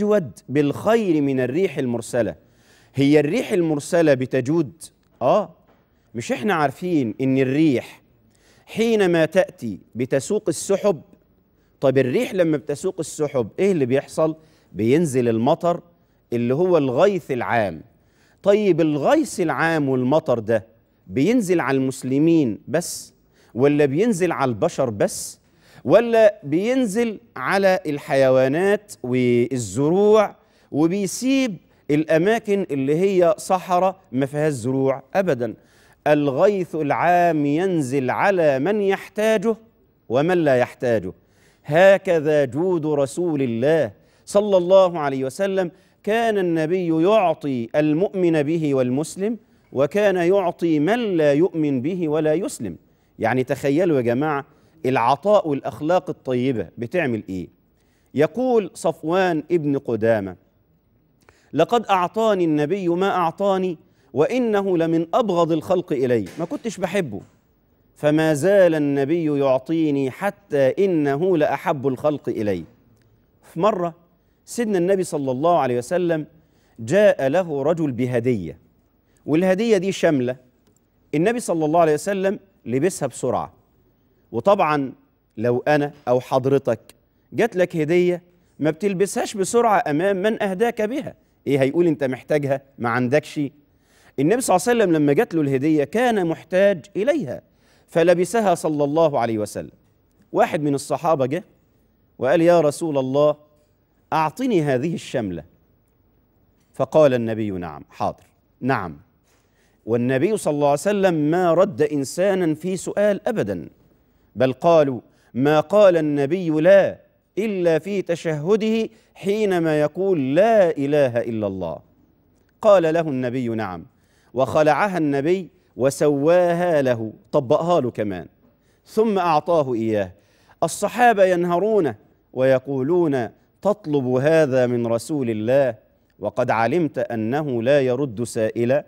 تجود بالخير من الريح المرسلة هي الريح المرسلة بتجود آه مش إحنا عارفين إن الريح حينما تأتي بتسوق السحب طب الريح لما بتسوق السحب إيه اللي بيحصل؟ بينزل المطر اللي هو الغيث العام طيب الغيث العام والمطر ده بينزل على المسلمين بس ولا بينزل على البشر بس ولا بينزل على الحيوانات والزروع وبيسيب الأماكن اللي هي صحراء ما فيهاش زروع أبدا الغيث العام ينزل على من يحتاجه ومن لا يحتاجه هكذا جود رسول الله صلى الله عليه وسلم كان النبي يعطي المؤمن به والمسلم وكان يعطي من لا يؤمن به ولا يسلم يعني تخيلوا يا جماعه العطاء والاخلاق الطيبه بتعمل ايه يقول صفوان ابن قدامه لقد اعطاني النبي ما اعطاني وانه لمن ابغض الخلق الي ما كنتش بحبه فما زال النبي يعطيني حتى انه لاحب الخلق الي في مره سيدنا النبي صلى الله عليه وسلم جاء له رجل بهديه والهديه دي شامله النبي صلى الله عليه وسلم لبسها بسرعه وطبعا لو أنا أو حضرتك جات لك هدية ما بتلبسهاش بسرعة أمام من أهداك بها إيه هيقول أنت محتاجها ما عندكش النبي صلى الله عليه وسلم لما جات له الهدية كان محتاج إليها فلبسها صلى الله عليه وسلم واحد من الصحابة جه وقال يا رسول الله أعطني هذه الشملة فقال النبي نعم حاضر نعم والنبي صلى الله عليه وسلم ما رد إنسانا في سؤال أبداً بل قالوا ما قال النبي لا إلا في تشهده حينما يقول لا إله إلا الله قال له النبي نعم وخلعها النبي وسواها له طبقها له كمان ثم أعطاه إياه الصحابة ينهرون ويقولون تطلب هذا من رسول الله وقد علمت أنه لا يرد سائلا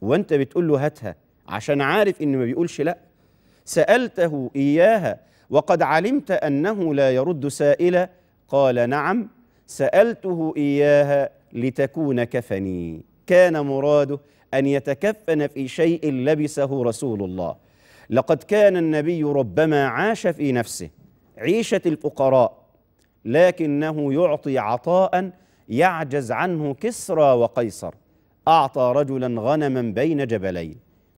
وأنت بتقول له هاتها عشان عارف إنه ما بيقولش لأ سألته إياها وقد علمت أنه لا يرد سائلا قال نعم سألته إياها لتكون كفني كان مراده أن يتكفن في شيء لبسه رسول الله لقد كان النبي ربما عاش في نفسه عيشة الفقراء لكنه يعطي عطاء يعجز عنه كسرى وقيصر أعطى رجلا غنما بين جبلين